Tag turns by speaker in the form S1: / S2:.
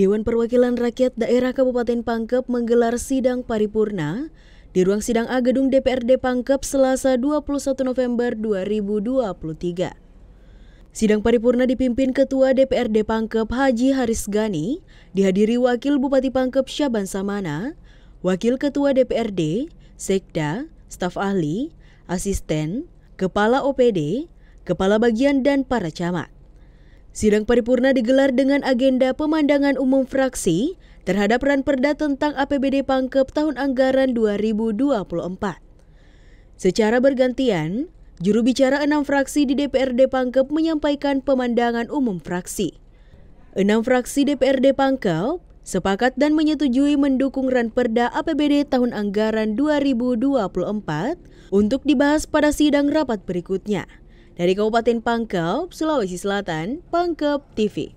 S1: Dewan Perwakilan Rakyat Daerah Kabupaten Pangkep menggelar sidang paripurna di ruang sidang A Gedung DPRD Pangkep Selasa 21 November 2023. Sidang paripurna dipimpin Ketua DPRD Pangkep Haji Haris Gani, dihadiri Wakil Bupati Pangkep Syaban Samana, Wakil Ketua DPRD, Sekda, staf ahli, asisten, kepala OPD, kepala bagian dan para camat. Sidang paripurna digelar dengan agenda pemandangan umum fraksi terhadap Perda tentang APBD Pangkep tahun anggaran 2024. Secara bergantian, juru bicara enam fraksi di DPRD Pangkep menyampaikan pemandangan umum fraksi. Enam fraksi DPRD Pangkep sepakat dan menyetujui mendukung ran Perda APBD tahun anggaran 2024 untuk dibahas pada sidang rapat berikutnya. Dari Kabupaten Pangkep, Sulawesi Selatan, Pangkep TV.